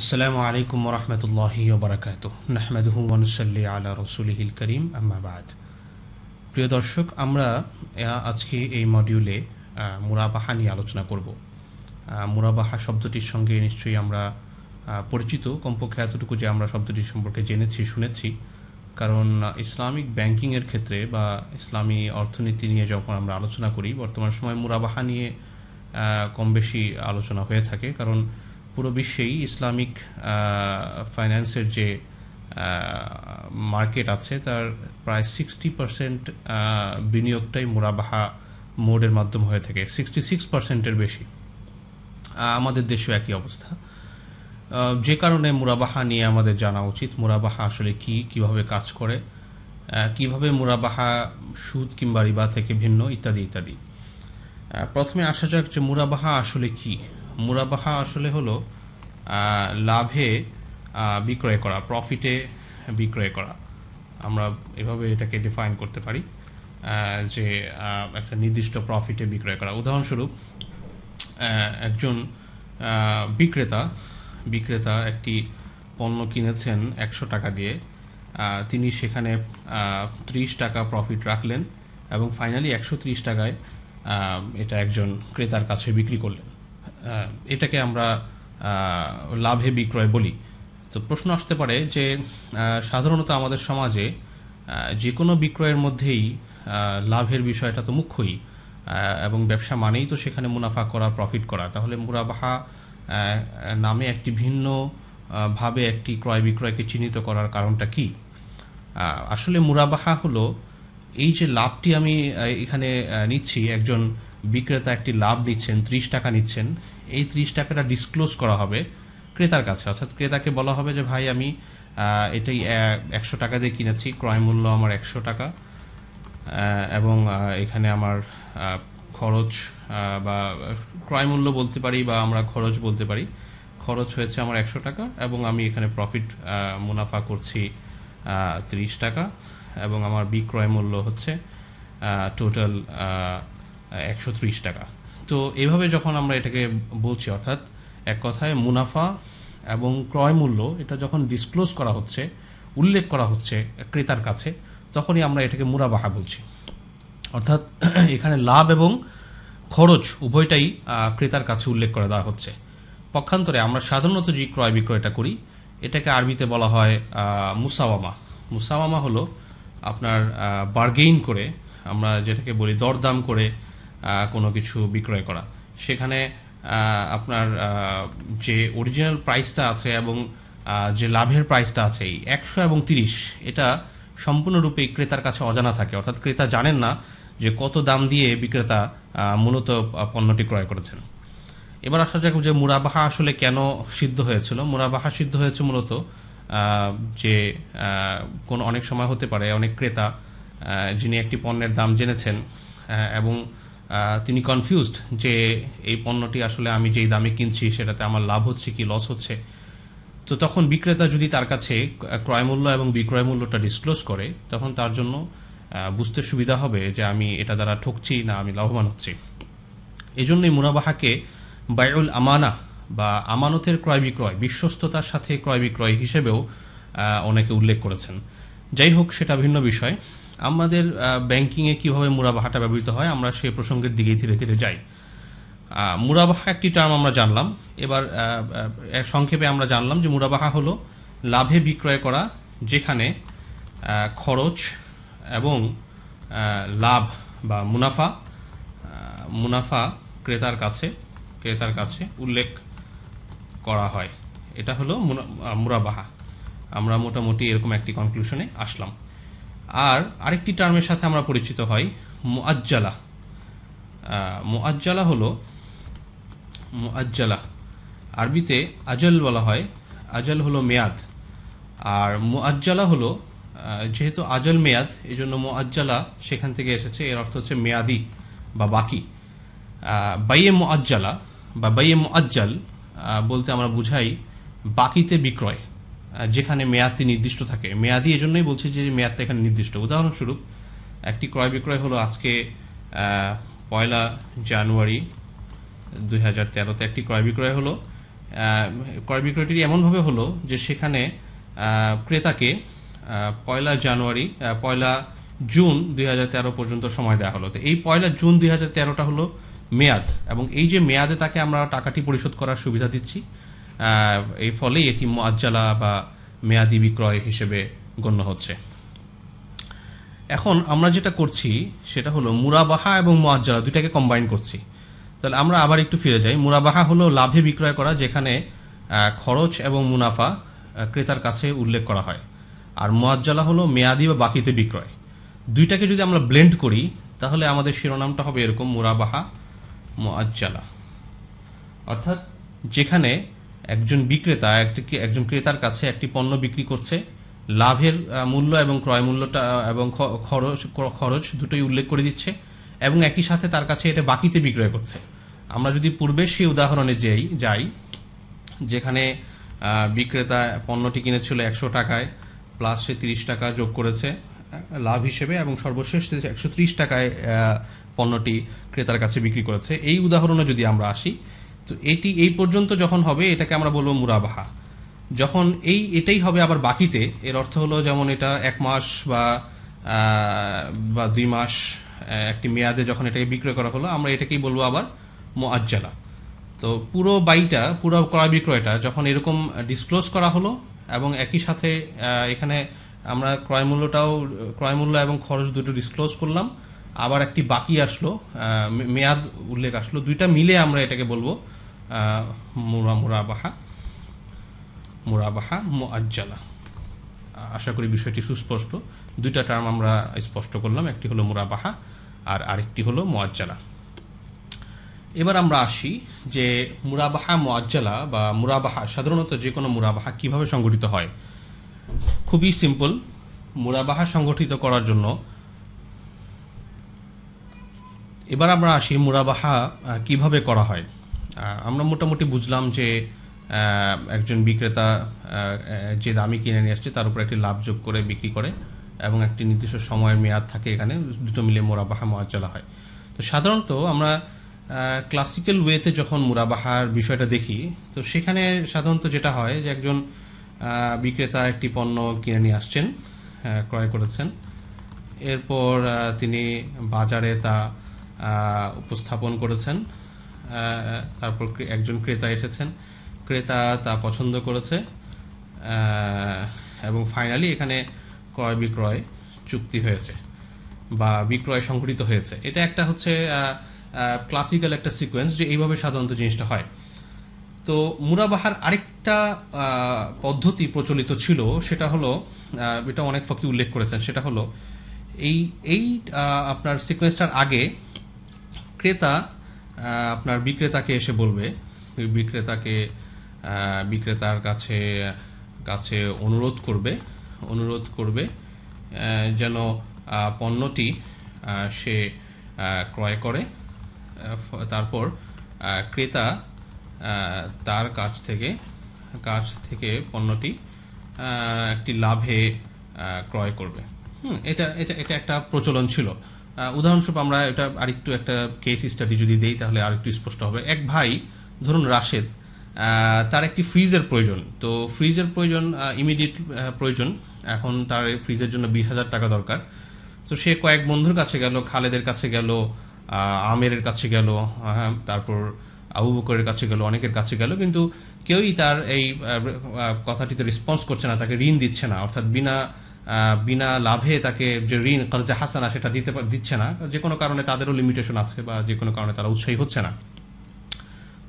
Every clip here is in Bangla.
আসসালামু আলাইকুম রহমতুল্লাহ বারাকাত নাহমেদহু অনুসল্লি আলা রসুলহিল করিম আম্মাবাদ প্রিয় দর্শক আমরা আজকে এই মডিউলে মুরাবাহা নিয়ে আলোচনা করব মুরাবাহা শব্দটির সঙ্গে নিশ্চয়ই আমরা পরিচিত কমপক্ষে এতটুকু যে আমরা শব্দটি সম্পর্কে জেনেছি শুনেছি কারণ ইসলামিক ব্যাংকিংয়ের ক্ষেত্রে বা ইসলামী অর্থনীতি নিয়ে যখন আমরা আলোচনা করি বর্তমান সময় মুরাবাহা নিয়ে কম বেশি আলোচনা হয়ে থাকে কারণ পুরো বিশ্বেই ইসলামিক ফাইন্যান্সের যে মার্কেট আছে তার প্রায় সিক্সটি পারসেন্ট বিনিয়োগটাই মোরাবাহা মোডের মাধ্যম হয়ে থাকে সিক্সটি সিক্স পারসেন্টের বেশি আমাদের দেশেও একই অবস্থা যে কারণে মুরাবাহা নিয়ে আমাদের জানা উচিত মুরাবাহা আসলে কি কিভাবে কাজ করে কিভাবে মুরাবাহা সুদ কিংবা রিবা থেকে ভিন্ন ইত্যাদি ইত্যাদি প্রথমে আসা যাক যে মুরাবাহা আসলে কী মুরাবাহা আসলে হলো লাভে বিক্রয় করা প্রফিটে বিক্রয় করা আমরা এভাবে এটাকে ডিফাইন করতে পারি যে একটা নির্দিষ্ট প্রফিটে বিক্রয় করা উদাহরণস্বরূপ একজন বিক্রেতা বিক্রেতা একটি পণ্য কিনেছেন একশো টাকা দিয়ে তিনি সেখানে ত্রিশ টাকা প্রফিট রাখলেন এবং ফাইনালি একশো ত্রিশ টাকায় এটা একজন ক্রেতার কাছে বিক্রি করলেন এটাকে আমরা লাভে বিক্রয় বলি তো প্রশ্ন আসতে পারে যে সাধারণত আমাদের সমাজে যে কোনো বিক্রয়ের মধ্যেই লাভের বিষয়টা তো মুখ্যই এবং ব্যবসা মানেই তো সেখানে মুনাফা করা প্রফিট করা তাহলে মুরাবাহা নামে একটি ভিন্ন ভাবে একটি ক্রয় বিক্রয়কে চিহ্নিত করার কারণটা কি আসলে মুরাবাহা হলো এই যে লাভটি আমি এখানে নিচ্ছি একজন বিক্রেতা একটি লাভ নিচ্ছেন ত্রিশ টাকা নিচ্ছেন এই ত্রিশ টাকাটা ডিসক্লোজ করা হবে ক্রেতার কাছে অর্থাৎ ক্রেতাকে বলা হবে যে ভাই আমি এটাই একশো টাকা দিয়ে কিনেছি ক্রয় মূল্য আমার একশো টাকা এবং এখানে আমার খরচ বা ক্রয় মূল্য বলতে পারি বা আমরা খরচ বলতে পারি খরচ হয়েছে আমার একশো টাকা এবং আমি এখানে প্রফিট মুনাফা করছি ত্রিশ টাকা এবং আমার বিক্রয় মূল্য হচ্ছে টোটাল একশো টাকা তো এভাবে যখন আমরা এটাকে বলছি অর্থাৎ এক কথায় মুনাফা এবং ক্রয় মূল্য এটা যখন ডিসক্লোজ করা হচ্ছে উল্লেখ করা হচ্ছে ক্রেতার কাছে তখনই আমরা এটাকে মুরাবাহা বলছি অর্থাৎ এখানে লাভ এবং খরচ উভয়টাই ক্রেতার কাছে উল্লেখ করে দেওয়া হচ্ছে পক্ষান্তরে আমরা সাধারণত যে ক্রয় বিক্রয়টা করি এটাকে আরবিতে বলা হয় মুসাওয়ামা মুসাওয়ামা হলো আপনার বার্গেইন করে আমরা যেটাকে বলি দরদাম করে কোনো কিছু বিক্রয় করা সেখানে আপনার যে অরিজিনাল প্রাইসটা আছে এবং যে লাভের প্রাইসটা আছে এই একশো এবং তিরিশ এটা সম্পূর্ণরূপে ক্রেতার কাছে অজানা থাকে অর্থাৎ ক্রেতা জানেন না যে কত দাম দিয়ে বিক্রেতা মূলত পণ্যটি ক্রয় করেছেন এবার আসা যাক যে মুরাবাহা আসলে কেন সিদ্ধ হয়েছিল মুরাবাহা সিদ্ধ হয়েছে মূলত যে কোন অনেক সময় হতে পারে অনেক ক্রেতা যিনি একটি পণ্যের দাম জেনেছেন এবং তিনি কনফিউজড যে এই পণ্যটি আসলে আমি যেই দামে কিনছি সেটাতে আমার লাভ হচ্ছে কি লস হচ্ছে তো তখন বিক্রেতা যদি তার কাছে ক্রয়মূল্য এবং বিক্রয় মূল্যটা ডিসক্লোজ করে তখন তার জন্য বুঝতে সুবিধা হবে যে আমি এটা দ্বারা ঠকছি না আমি লাভবান হচ্ছি এই জন্যই মুনাবাহাকে বায়ুল আমানা বা আমানতের ক্রয় বিক্রয় বিশ্বস্ততার সাথে ক্রয় বিক্রয় হিসেবেও অনেকে উল্লেখ করেছেন যাই হোক সেটা ভিন্ন বিষয় আমাদের ব্যাংকিংয়ে কীভাবে মুরাবাহাটা ব্যবহৃত হয় আমরা সে প্রসঙ্গের দিকে ধীরে ধীরে যাই মুরাবাহা একটি টার্ম আমরা জানলাম এবার সংক্ষেপে আমরা জানলাম যে মুরাবাহা হলো লাভে বিক্রয় করা যেখানে খরচ এবং লাভ বা মুনাফা মুনাফা ক্রেতার কাছে ক্রেতার কাছে উল্লেখ করা হয় এটা হলো মুরাবাহা আমরা মোটামুটি এরকম একটি কনক্লুশনে আসলাম আর আরেকটি টার্মের সাথে আমরা পরিচিত হই মুআজ্জালা মুআজ্জালা হলো মুআজ্জালা আরবিতে আজল বলা হয় আজল হলো মেয়াদ আর মুআজ্জালা হলো যেহেতু আজল মেয়াদ এই জন্য মুআজ্জালা সেখান থেকে এসেছে এর অর্থ হচ্ছে মেয়াদি বা বাকি বাইয়ে মুআজ্জালা বা বাইয়ে মুআজ্জাল বলতে আমরা বুঝাই বাকিতে বিক্রয় যেখানে মেয়াদটি নির্দিষ্ট থাকে মেয়াদি এজন্যই বলছি যে মেয়াদটা এখানে নির্দিষ্ট উদাহরণস্বরূপ একটি ক্রয় বিক্রয় হলো আজকে পয়লা জানুয়ারি দুই হাজার তেরোতে একটি ক্রয় বিক্রয় হলো ক্রয় বিক্রয়টি এমনভাবে হলো যে সেখানে ক্রেতাকে পয়লা জানুয়ারি পয়লা জুন দুই পর্যন্ত সময় দেওয়া হলো তো এই পয়লা জুন দুই হলো মেয়াদ এবং এই যে মেয়াদে তাকে আমরা টাকাটি পরিশোধ করার সুবিধা দিচ্ছি এই ফলে এটি মোয়াজ্জালা বা মেয়াদি বিক্রয় হিসেবে গণ্য হচ্ছে এখন আমরা যেটা করছি সেটা হলো মুরাবাহা এবং মোয়াজ্জালা দুইটাকে কম্বাইন করছি তাহলে আমরা আবার একটু ফিরে যাই মুরাবাহা হলো লাভে বিক্রয় করা যেখানে খরচ এবং মুনাফা ক্রেতার কাছে উল্লেখ করা হয় আর মোয়াজ্জালা হলো মেয়াদি বা বাকিতে বিক্রয় দুইটাকে যদি আমরা ব্লেন্ড করি তাহলে আমাদের শিরোনামটা হবে এরকম মুরাবাহা মোয়াজ্জালা অর্থাৎ যেখানে একজন বিক্রেতা একটি একজন ক্রেতার কাছে একটি পণ্য বিক্রি করছে লাভের মূল্য এবং ক্রয় মূল্যটা এবং খরচ খরচ দুটোই উল্লেখ করে দিচ্ছে এবং একই সাথে তার কাছে এটা বাকিতে বিক্রয় করছে আমরা যদি পূর্বে সেই উদাহরণে যাই যাই যেখানে বিক্রেতা পণ্যটি কিনেছিল একশো টাকায় প্লাস সে তিরিশ টাকা যোগ করেছে লাভ হিসেবে এবং সর্বশেষ একশো টাকায় পণ্যটি ক্রেতার কাছে বিক্রি করেছে এই উদাহরণে যদি আমরা আসি তো এটি এই পর্যন্ত যখন হবে এটাকে আমরা বলবো মুরাবাহা যখন এই এটাই হবে আবার বাকিতে এর অর্থ হলো যেমন এটা এক মাস বা বা দুই মাস একটি মেয়াদে যখন এটাকে বিক্রয় করা হলো আমরা এটাকেই বলবো আবার মোয়াজ্জালা তো পুরো বাইটা পুরো ক্রয় বিক্রয়টা যখন এরকম ডিসক্লোজ করা হলো এবং একই সাথে এখানে আমরা ক্রয় মূল্যটাও ক্রয় মূল্য এবং খরচ দুটো ডিসক্লোজ করলাম আবার একটি বাকি আসলো মেয়াদ উল্লেখ আসলো দুইটা মিলে আমরা এটাকে বলবো মুরা মুরাবাহা মুরাবাহা মুআজ্জালা আশা করি বিষয়টি সুস্পষ্ট দুইটা টার্ম আমরা স্পষ্ট করলাম একটি হলো মুরাবাহা আর আরেকটি হলো মোয়াজ্জালা এবার আমরা আসি যে মুরাবাহা মোয়াজ্জালা বা মুরাবাহা সাধারণত যে কোনো মুরাবাহা কিভাবে সংগঠিত হয় খুবই সিম্পল মুরাবাহা সংগঠিত করার জন্য এবার আমরা আসি মুরাবাহা কিভাবে করা হয় আমরা মোটামুটি বুঝলাম যে একজন বিক্রেতা যে দামি কিনে নিয়ে আসছে তার উপর একটি লাভ যোগ করে বিক্রি করে এবং একটি নির্দিষ্ট সময়ের মেয়াদ থাকে এখানে দুটো মিলে মোরাবাহা মোয়াজ্জালা হয় তো সাধারণত আমরা ক্লাসিক্যাল ওয়েতে যখন মুরাবাহার বিষয়টা দেখি তো সেখানে সাধারণত যেটা হয় যে একজন বিক্রেতা একটি পণ্য কিনে নিয়ে আসছেন ক্রয় করেছেন এরপর তিনি বাজারে তা উপস্থাপন করেছেন তারপর একজন ক্রেতা এসেছেন ক্রেতা তা পছন্দ করেছে এবং ফাইনালি এখানে ক্রয় বিক্রয় চুক্তি হয়েছে বা বিক্রয় সংঘটিত হয়েছে এটা একটা হচ্ছে ক্লাসিক্যাল একটা সিকোয়েন্স যে এইভাবে সাধারণত জিনিসটা হয় তো মুরাবাহার আরেকটা পদ্ধতি প্রচলিত ছিল সেটা হলো এটা অনেক ফকি উল্লেখ করেছেন সেটা হলো এই এই আপনার সিকোয়েন্সটার আগে ক্রেতা আপনার বিক্রেতাকে এসে বলবে বিক্রেতাকে বিক্রেতার কাছে কাছে অনুরোধ করবে অনুরোধ করবে যেন পণ্যটি সে ক্রয় করে তারপর ক্রেতা তার কাছ থেকে কাছ থেকে পণ্যটি একটি লাভে ক্রয় করবে হুম এটা এটা এটা একটা প্রচলন ছিল উদাহরণস্বরূপ আমরা এটা আরেকটু একটা কেস স্টাডি যদি দেই তাহলে আরেকটু স্পষ্ট হবে এক ভাই ধরুন রাশেদ তার একটি ফ্রিজের প্রয়োজন তো ফ্রিজের প্রয়োজন ইমিডিয়েট প্রয়োজন এখন তার ফ্রিজের জন্য বিশ হাজার টাকা দরকার তো সে কয়েক বন্ধুর কাছে গেল খালেদের কাছে গেল আমেরের কাছে গেল হ্যাঁ তারপর আবু বকরের কাছে গেল অনেকের কাছে গেল কিন্তু কেউই তার এই কথাটিতে রেসপন্স করছে না তাকে ঋণ দিচ্ছে না অর্থাৎ বিনা বিনা লাভে তাকে যে ঋণ কর্জা হাসানা সেটা দিতে দিচ্ছে না যে কোনো কারণে তাদেরও লিমিটেশন আছে বা যে কোনো কারণে তারা উৎসাহী হচ্ছে না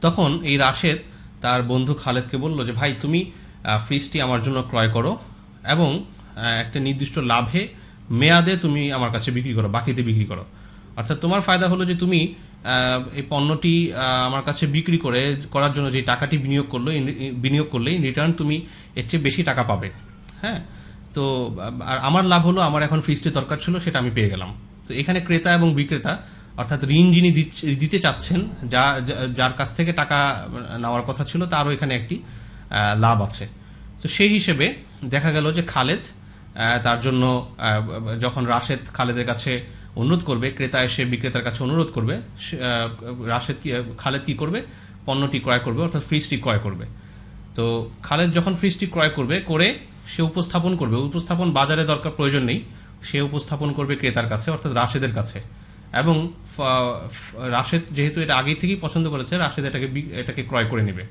তখন এই রাশেদ তার বন্ধু খালেদকে বলল যে ভাই তুমি ফ্রিজটি আমার জন্য ক্রয় করো এবং একটা নির্দিষ্ট লাভে মেয়াদে তুমি আমার কাছে বিক্রি করো বাকিতে বিক্রি করো অর্থাৎ তোমার ফায়দা হলো যে তুমি এই পণ্যটি আমার কাছে বিক্রি করে করার জন্য যে টাকাটি বিনিয়োগ করলো বিনিয়োগ করলেই রিটার্ন তুমি এর চেয়ে বেশি টাকা পাবে হ্যাঁ তো আর আমার লাভ হলো আমার এখন ফ্রিজটি দরকার ছিল সেটা আমি পেয়ে গেলাম তো এখানে ক্রেতা এবং বিক্রেতা অর্থাৎ ঋণ যিনি দিতে চাচ্ছেন যা যার কাছ থেকে টাকা নেওয়ার কথা ছিল তারও এখানে একটি লাভ আছে তো সেই হিসেবে দেখা গেল যে খালেদ তার জন্য যখন রাশেদ খালেদের কাছে অনুরোধ করবে ক্রেতা এসে বিক্রেতার কাছে অনুরোধ করবে রাশেদ কি খালেদ কি করবে পণ্যটি ক্রয় করবে অর্থাৎ ফ্রিজটি ক্রয় করবে তো খালেদ যখন ফ্রিজটি ক্রয় করবে করে সে উপস্থাপন করবে উপস্থাপন বাজারে দরকার প্রয়োজন নেই সে উপস্থাপন করবে ক্রেতার কাছে অর্থাৎ রাশেদের কাছে এবং রাশেদ যেহেতু এটা আগে থেকেই পছন্দ করেছে রাশেদ এটাকে এটাকে ক্রয় করে নেবে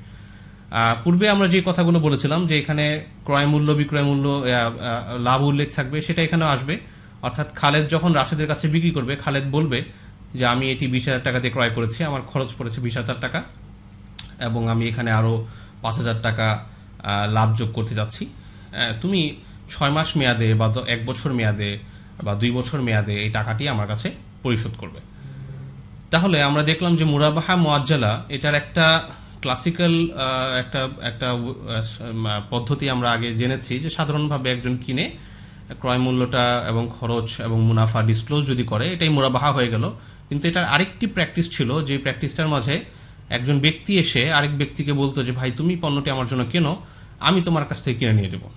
পূর্বে আমরা যে কথাগুলো বলেছিলাম যে এখানে ক্রয় মূল্য বিক্রয় মূল্য লাভ উল্লেখ থাকবে সেটা এখানে আসবে অর্থাৎ খালেদ যখন রাশেদের কাছে বিক্রি করবে খালেদ বলবে যে আমি এটি বিশ হাজার টাকা দিয়ে ক্রয় করেছি আমার খরচ পড়েছে বিশ হাজার টাকা এবং আমি এখানে আরও পাঁচ হাজার টাকা লাভ যোগ করতে যাচ্ছি তুমি ছয় মাস মেয়াদে বা এক বছর মেয়াদে বা দুই বছর মেয়াদে এই টাকাটি আমার কাছে পরিশোধ করবে তাহলে আমরা দেখলাম যে মুরাবাহা মোয়াজ্জালা এটার একটা ক্লাসিক্যাল একটা একটা পদ্ধতি আমরা আগে জেনেছি যে সাধারণভাবে একজন কিনে ক্রয় মূল্যটা এবং খরচ এবং মুনাফা ডিসক্লোজ যদি করে এটাই মুরাবাহা হয়ে গেল কিন্তু এটার আরেকটি প্র্যাকটিস ছিল যে প্র্যাকটিসটার মাঝে একজন ব্যক্তি এসে আরেক ব্যক্তিকে বলতো যে ভাই তুমি পণ্যটি আমার জন্য কেনো আমি তোমার কাছ থেকে কিনে নিয়ে দেবো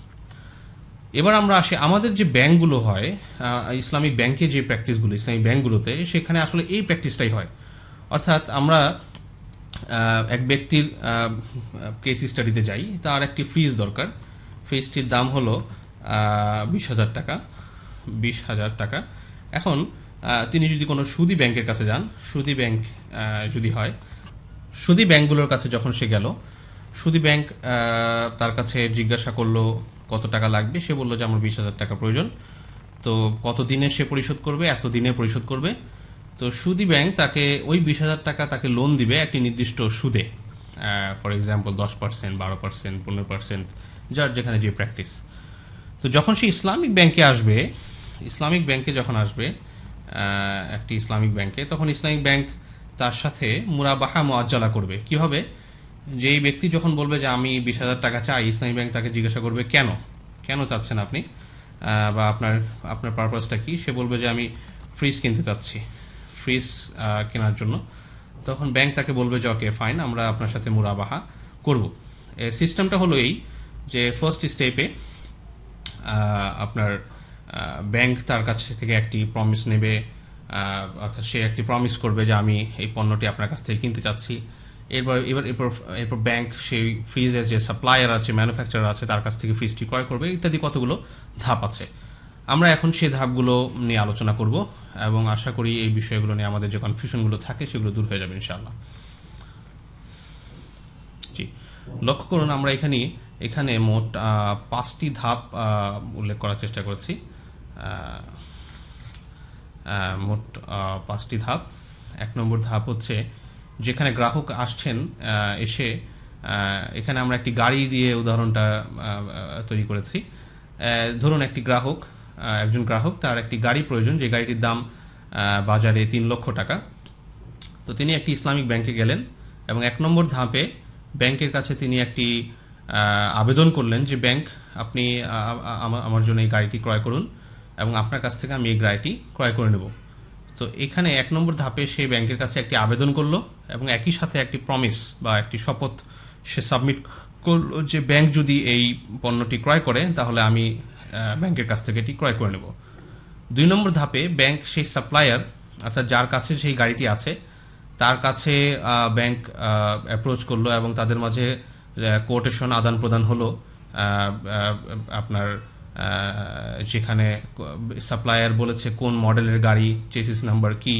এবার আমরা আসি আমাদের যে ব্যাংকগুলো হয় ইসলামিক ব্যাংকে যে প্র্যাকটিসগুলো ইসলামিক ব্যাংকগুলোতে সেখানে আসলে এই প্র্যাকটিসটাই হয় অর্থাৎ আমরা এক ব্যক্তির কেস স্টাডিতে যাই তার একটি ফ্রিজ দরকার ফ্রিজটির দাম হলো বিশ হাজার টাকা বিশ হাজার টাকা এখন তিনি যদি কোনো সুদী ব্যাংকের কাছে যান সুদী ব্যাংক যদি হয় সুদী ব্যাংকগুলোর কাছে যখন সে গেল সুদি ব্যাংক তার কাছে জিজ্ঞাসা করলো কত টাকা লাগবে সে বললো যে আমার বিশ হাজার টাকা প্রয়োজন তো কত দিনে সে পরিশোধ করবে এত দিনে পরিশোধ করবে তো সুদি ব্যাংক তাকে ওই বিশ হাজার টাকা তাকে লোন দিবে একটি নির্দিষ্ট সুদে ফর এক্সাম্পল দশ পার্সেন্ট বারো পার্সেন্ট পনেরো পার্সেন্ট যার যেখানে যে প্র্যাকটিস তো যখন সে ইসলামিক ব্যাংকে আসবে ইসলামিক ব্যাংকে যখন আসবে একটি ইসলামিক ব্যাংকে তখন ইসলামিক ব্যাংক তার সাথে মুরাবাহা মোয়াজ্জালা করবে কীভাবে যে এই ব্যক্তি যখন বলবে যে আমি বিশ হাজার টাকা চাই ইসলামী ব্যাংক তাকে জিজ্ঞাসা করবে কেন কেন চাচ্ছেন আপনি বা আপনার আপনার পারপাসটা কি সে বলবে যে আমি ফ্রিজ কিনতে চাচ্ছি ফ্রিজ কেনার জন্য তখন ব্যাংক তাকে বলবে যে ওকে ফাইন আমরা আপনার সাথে মুরাবাহা করব সিস্টেমটা হলো এই যে ফার্স্ট স্টেপে আপনার ব্যাংক তার কাছ থেকে একটি প্রমিস নেবে অর্থাৎ সে একটি প্রমিস করবে যে আমি এই পণ্যটি আপনার কাছ থেকে কিনতে চাচ্ছি এরপর এবার এরপর এরপর ব্যাংক সেই ফ্রিজের যে সাপ্লায়ার আছে ম্যানুফ্যাকচারার আছে তার কাছ থেকে ফ্রিজটি ক্রয় করবে ইত্যাদি কতগুলো ধাপ আছে আমরা এখন সেই ধাপগুলো নিয়ে আলোচনা করব এবং আশা করি এই বিষয়গুলো নিয়ে আমাদের যে কনফিউশনগুলো থাকে সেগুলো দূর হয়ে যাবে ইনশাআল্লাহ জি লক্ষ্য করুন আমরা এখানে এখানে মোট পাঁচটি ধাপ উল্লেখ করার চেষ্টা করেছি মোট পাঁচটি ধাপ এক নম্বর ধাপ হচ্ছে যেখানে গ্রাহক আসছেন এসে এখানে আমরা একটি গাড়ি দিয়ে উদাহরণটা তৈরি করেছি ধরুন একটি গ্রাহক একজন গ্রাহক তার একটি গাড়ি প্রয়োজন যে গাড়িটির দাম বাজারে তিন লক্ষ টাকা তো তিনি একটি ইসলামিক ব্যাংকে গেলেন এবং এক নম্বর ধাপে ব্যাংকের কাছে তিনি একটি আবেদন করলেন যে ব্যাংক আপনি আমার জন্য এই গাড়িটি ক্রয় করুন এবং আপনার কাছ থেকে আমি এই গাড়িটি ক্রয় করে নেব তো এখানে এক নম্বর ধাপে সে ব্যাংকের কাছে একটি আবেদন করলো এবং একই সাথে একটি প্রমিস বা একটি শপথ সে সাবমিট করলো যে ব্যাংক যদি এই পণ্যটি ক্রয় করে তাহলে আমি ব্যাংকের কাছ থেকে এটি ক্রয় করে নেব দুই নম্বর ধাপে ব্যাংক সেই সাপ্লায়ার অর্থাৎ যার কাছে সেই গাড়িটি আছে তার কাছে ব্যাংক অ্যাপ্রোচ করলো এবং তাদের মাঝে কোটেশন আদান প্রদান হলো আপনার যেখানে সাপ্লায়ার বলেছে কোন মডেলের গাড়ি চেসিস নাম্বার কী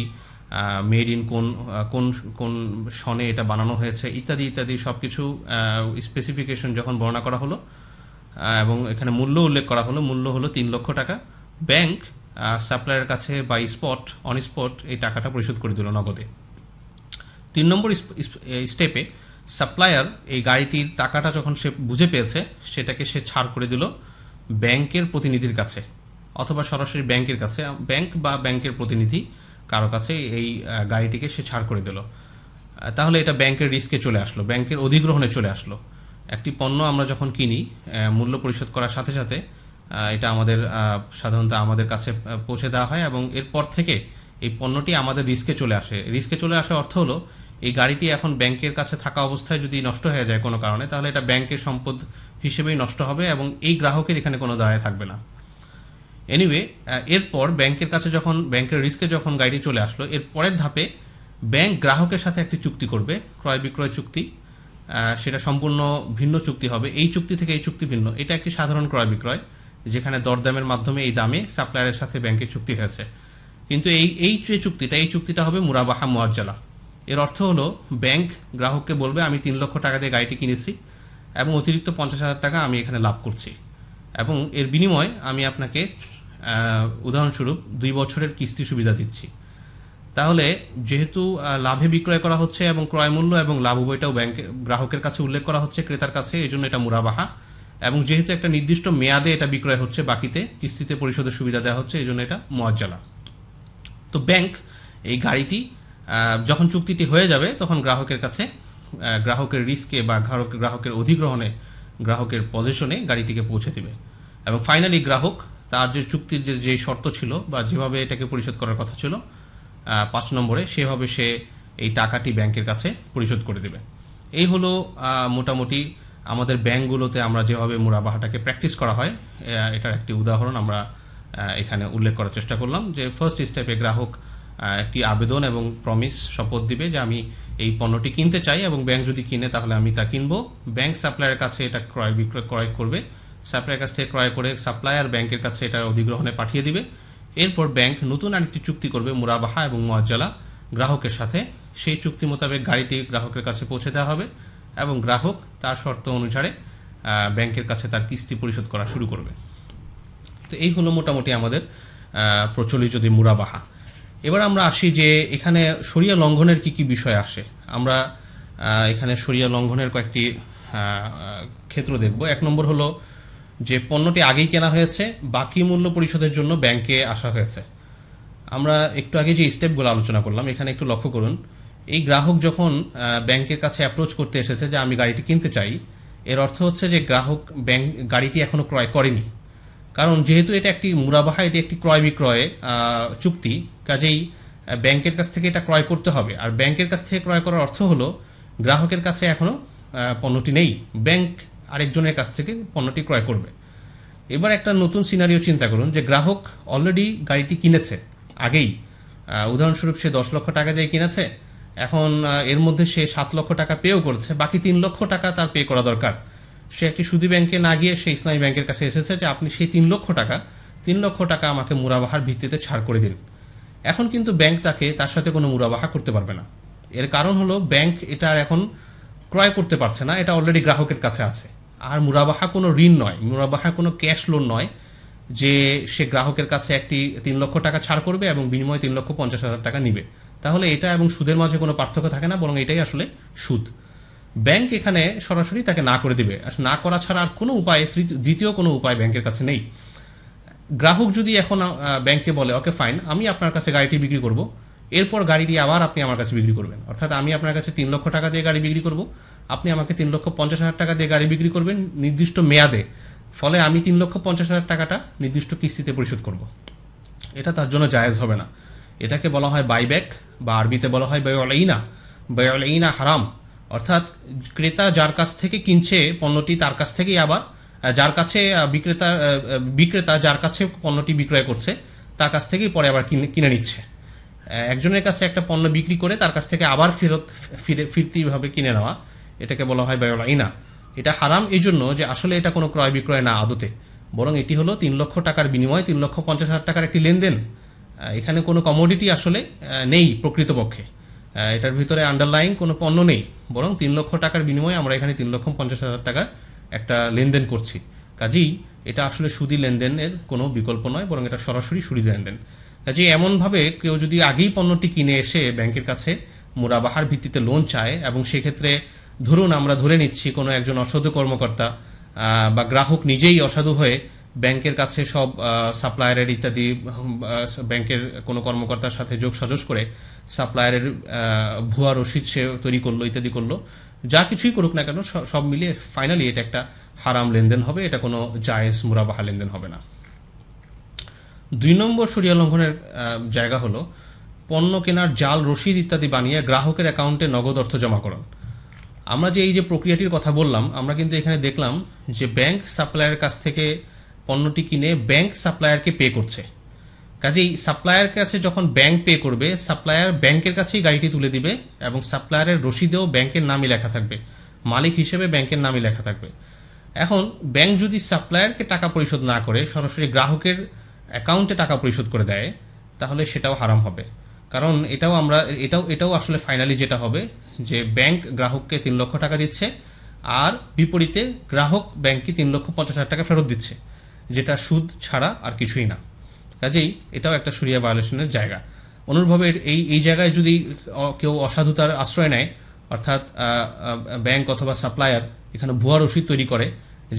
মেড ইন কোন কোন কোন সনে এটা বানানো হয়েছে ইত্যাদি ইত্যাদি সব কিছু স্পেসিফিকেশন যখন বর্ণনা করা হলো এবং এখানে মূল্য উল্লেখ করা হলো মূল্য হলো তিন লক্ষ টাকা ব্যাংক সাপ্লায়ারের কাছে বা স্পট অন স্পট এই টাকাটা পরিশোধ করে দিল নগদে তিন নম্বর স্টেপে সাপ্লায়ার এই গাড়িটির টাকাটা যখন সে বুঝে পেয়েছে সেটাকে সে ছাড় করে দিল ব্যাংকের প্রতিনিধির কাছে অথবা সরাসরি ব্যাংকের কাছে ব্যাংক বা ব্যাংকের প্রতিনিধি কারো কাছে এই গাড়িটিকে সে ছাড় করে দিল তাহলে এটা ব্যাংকের রিস্কে চলে আসলো ব্যাংকের অধিগ্রহণে চলে আসলো একটি পণ্য আমরা যখন কিনি মূল্য পরিশোধ করার সাথে সাথে এটা আমাদের সাধারণত আমাদের কাছে পৌঁছে দেওয়া হয় এবং এরপর থেকে এই পণ্যটি আমাদের রিস্কে চলে আসে রিস্কে চলে আসার অর্থ হলো এই গাড়িটি এখন ব্যাংকের কাছে থাকা অবস্থায় যদি নষ্ট হয়ে যায় কোনো কারণে তাহলে এটা ব্যাংকের সম্পদ হিসেবেই নষ্ট হবে এবং এই গ্রাহকের এখানে কোনো দায় থাকবে না এনিওয়ে এরপর ব্যাংকের কাছে যখন ব্যাংকের রিস্কে যখন গাড়ি চলে আসলো এর পরের ধাপে ব্যাংক গ্রাহকের সাথে একটি চুক্তি করবে ক্রয় বিক্রয় চুক্তি সেটা সম্পূর্ণ ভিন্ন চুক্তি হবে এই চুক্তি থেকে এই চুক্তি ভিন্ন এটা একটি সাধারণ ক্রয় বিক্রয় যেখানে দরদামের মাধ্যমে এই দামে সাপ্লায়ারের সাথে ব্যাংকের চুক্তি হয়েছে কিন্তু এই এই যে চুক্তিটা এই চুক্তিটা হবে মুরাবাহা মোয়াজ্জালা এর অর্থ হলো ব্যাংক গ্রাহককে বলবে আমি তিন লক্ষ টাকা দিয়ে গাড়িটি কিনেছি এবং অতিরিক্ত পঞ্চাশ হাজার টাকা আমি এখানে লাভ করছি এবং এর বিনিময়ে আমি আপনাকে উদাহরণস্বরূপ দুই বছরের কিস্তি সুবিধা দিচ্ছি তাহলে যেহেতু লাভে বিক্রয় করা হচ্ছে এবং ক্রয় মূল্য এবং লাভ উভয়টাও ব্যাংকে গ্রাহকের কাছে উল্লেখ করা হচ্ছে ক্রেতার কাছে এই জন্য এটা মুরাবাহা এবং যেহেতু একটা নির্দিষ্ট মেয়াদে এটা বিক্রয় হচ্ছে বাকিতে কিস্তিতে পরিশোধের সুবিধা দেওয়া হচ্ছে এই জন্য এটা মজ্জালা তো ব্যাংক এই গাড়িটি যখন চুক্তিটি হয়ে যাবে তখন গ্রাহকের কাছে গ্রাহকের রিস্কে বা গ্রাহকের অধিগ্রহণে গ্রাহকের পজিশনে গাড়িটিকে পৌঁছে দিবে এবং ফাইনালি গ্রাহক তার যে চুক্তির যে যে শর্ত ছিল বা যেভাবে এটাকে পরিশোধ করার কথা ছিল পাঁচ নম্বরে সেভাবে সে এই টাকাটি ব্যাংকের কাছে পরিশোধ করে দেবে এই হলো মোটামুটি আমাদের ব্যাংকগুলোতে আমরা যেভাবে মুরাবাহাটাকে প্র্যাকটিস করা হয় এটার একটি উদাহরণ আমরা এখানে উল্লেখ করার চেষ্টা করলাম যে ফার্স্ট স্টেপে গ্রাহক একটি আবেদন এবং প্রমিস শপথ দিবে যে আমি এই পণ্যটি কিনতে চাই এবং ব্যাংক যদি কিনে তাহলে আমি তা কিনবো ব্যাংক সাপ্লায়ের কাছে এটা ক্রয় বিক্রয় ক্রয় করবে সাপ্লায়ের কাছ থেকে ক্রয় করে সাপ্লায়ার ব্যাংকের কাছে এটা অধিগ্রহণে পাঠিয়ে দিবে এরপর ব্যাংক নতুন আরেকটি চুক্তি করবে মুরাবাহা এবং মজ্জালা গ্রাহকের সাথে সেই চুক্তি মোতাবেক গাড়িটি গ্রাহকের কাছে পৌঁছে দেওয়া হবে এবং গ্রাহক তার শর্ত অনুসারে ব্যাংকের কাছে তার কিস্তি পরিশোধ করা শুরু করবে তো এই হলো মোটামুটি আমাদের প্রচলিত যদি মুরাবাহা এবার আমরা আসি যে এখানে সরিয়া লঙ্ঘনের কি কি বিষয় আসে আমরা এখানে সরিয়া লঙ্ঘনের কয়েকটি ক্ষেত্র দেখব এক নম্বর হলো যে পণ্যটি আগেই কেনা হয়েছে বাকি মূল্য পরিশোধের জন্য ব্যাংকে আসা হয়েছে আমরা একটু আগে যে স্টেপগুলো আলোচনা করলাম এখানে একটু লক্ষ্য করুন এই গ্রাহক যখন ব্যাংকের কাছে অ্যাপ্রোচ করতে এসেছে যে আমি গাড়িটি কিনতে চাই এর অর্থ হচ্ছে যে গ্রাহক ব্যাংক গাড়িটি এখনও ক্রয় করেনি কারণ যেহেতু এটা একটি মুরাবাহা এটি একটি ক্রয় বিক্রয় চুক্তি কাজেই ব্যাংকের কাছ থেকে এটা ক্রয় করতে হবে আর ব্যাংকের কাছ থেকে ক্রয় করার অর্থ হলো গ্রাহকের কাছে এখনও পণ্যটি নেই ব্যাংক আরেকজনের কাছ থেকে পণ্যটি ক্রয় করবে এবার একটা নতুন সিনারিও চিন্তা করুন যে গ্রাহক অলরেডি গাড়িটি কিনেছে আগেই উদাহরণস্বরূপ সে দশ লক্ষ টাকা দিয়ে কিনেছে এখন এর মধ্যে সে সাত লক্ষ টাকা পেও করছে বাকি তিন লক্ষ টাকা তার পে করা দরকার সে একটি সুদী ব্যাংকে না গিয়ে সে ইসলামী ব্যাংকের কাছে এসেছে যে আপনি সেই তিন লক্ষ টাকা তিন লক্ষ টাকা আমাকে মুরাবাহার ভিত্তিতে ছাড় করে দিন এখন কিন্তু ব্যাংক তাকে তার সাথে কোনো মুরাবাহা করতে পারবে না এর কারণ হলো ব্যাংক এটা এখন ক্রয় করতে পারছে না এটা অলরেডি গ্রাহকের কাছে আছে আর মুরাবাহা কোনো ঋণ নয় মুরাবাহা কোনো ক্যাশ লোন নয় যে সে গ্রাহকের কাছে একটি তিন লক্ষ টাকা ছাড় করবে এবং বিনিময়ে তিন লক্ষ পঞ্চাশ হাজার টাকা নিবে তাহলে এটা এবং সুদের মাঝে কোনো পার্থক্য থাকে না বরং এটাই আসলে সুদ ব্যাংক এখানে সরাসরি তাকে না করে দিবে আর না করা ছাড়া আর কোনো উপায় দ্বিতীয় কোনো উপায় ব্যাংকের কাছে নেই গ্রাহক যদি এখন ব্যাংকে বলে ওকে ফাইন আমি আপনার কাছে গাড়িটি বিক্রি করব এরপর গাড়ি দিয়ে আবার আপনি আমার কাছে বিক্রি করবেন অর্থাৎ আমি আপনার কাছে তিন লক্ষ টাকা দিয়ে গাড়ি বিক্রি করব আপনি আমাকে তিন লক্ষ পঞ্চাশ হাজার টাকা দিয়ে গাড়ি বিক্রি করবেন নির্দিষ্ট মেয়াদে ফলে আমি তিন লক্ষ পঞ্চাশ হাজার টাকাটা নির্দিষ্ট কিস্তিতে পরিশোধ করব এটা তার জন্য জায়েজ হবে না এটাকে বলা হয় বাইব্যাক বা আরবিতে বলা হয় বেয়লাইনা বেয়লাইনা হারাম অর্থাৎ ক্রেতা যার কাছ থেকে কিনছে পণ্যটি তার কাছ থেকেই আবার যার কাছে বিক্রেতা বিক্রেতা যার কাছে পণ্যটি বিক্রয় করছে তার কাছ থেকেই পরে আবার কিনে কিনে নিচ্ছে একজনের কাছে একটা পণ্য বিক্রি করে তার কাছ থেকে আবার ফেরত ফিরে ফিরতিভাবে কিনে নেওয়া এটাকে বলা হয় বেয়লা ইনা এটা হারাম এই জন্য যে আসলে এটা কোনো ক্রয় বিক্রয় না আদতে বরং এটি হলো তিন লক্ষ টাকার বিনিময়ে তিন লক্ষ পঞ্চাশ হাজার টাকার একটি লেনদেন এখানে কোনো কমোডিটি আসলে নেই প্রকৃতপক্ষে এটার ভিতরে আন্ডারলাইং কোনো পণ্য নেই বরং তিন লক্ষ টাকার বিনিময়ে আমরা এখানে তিন লক্ষ পঞ্চাশ হাজার টাকার একটা লেনদেন করছি কাজেই এটা আসলে সুদি লেনদেনের কোনো বিকল্প নয় বরং এটা সরাসরি সুদি লেনদেন কাজেই এমনভাবে কেউ যদি আগেই পণ্যটি কিনে এসে ব্যাংকের কাছে মোরাবাহার ভিত্তিতে লোন চায় এবং সেক্ষেত্রে ধরুন আমরা ধরে নিচ্ছি কোনো একজন অসাধু কর্মকর্তা বা গ্রাহক নিজেই অসাধু হয়ে ব্যাংকের কাছে সব সাপ্লায়ারের ইত্যাদি ব্যাংকের কোনো কর্মকর্তার সাথে যোগ সাজস করে সাপ্লায়ারের ভুয়া রসিদ সে তৈরি করলো ইত্যাদি করলো যা কিছুই করুক না কেন সব মিলিয়ে ফাইনালি এটা একটা হারাম লেনদেন হবে এটা কোনো জায়েজ মুরাবাহা লেনদেন হবে না দুই নম্বর সরিয়া লঙ্ঘনের জায়গা হলো পণ্য কেনার জাল রসিদ ইত্যাদি বানিয়ে গ্রাহকের অ্যাকাউন্টে নগদ অর্থ জমা করুন আমরা যে এই যে প্রক্রিয়াটির কথা বললাম আমরা কিন্তু এখানে দেখলাম যে ব্যাংক সাপ্লায়ারের কাছ থেকে পণ্যটি কিনে ব্যাংক সাপ্লায়ারকে পে করছে কাজেই সাপ্লায়ার কাছে যখন ব্যাংক পে করবে সাপ্লায়ার ব্যাংকের কাছেই গাড়িটি তুলে দিবে এবং সাপ্লায়ারের রসিদেও ব্যাংকের নামই লেখা থাকবে মালিক হিসেবে ব্যাংকের নামই লেখা থাকবে এখন ব্যাংক যদি সাপ্লায়ারকে টাকা পরিশোধ না করে সরাসরি গ্রাহকের অ্যাকাউন্টে টাকা পরিশোধ করে দেয় তাহলে সেটাও হারাম হবে কারণ এটাও আমরা এটাও এটাও আসলে ফাইনালি যেটা হবে যে ব্যাংক গ্রাহককে তিন লক্ষ টাকা দিচ্ছে আর বিপরীতে গ্রাহক ব্যাংককে তিন লক্ষ পঞ্চাশ হাজার টাকা ফেরত দিচ্ছে যেটা সুদ ছাড়া আর কিছুই না কাজেই এটাও একটা সুরিয়া ভায়োলেশনের জায়গা অনুরূপভাবে এই এই জায়গায় যদি কেউ অসাধুতার আশ্রয় নেয় অর্থাৎ ব্যাংক অথবা সাপ্লায়ার এখানে ভুয়া রসিদ তৈরি করে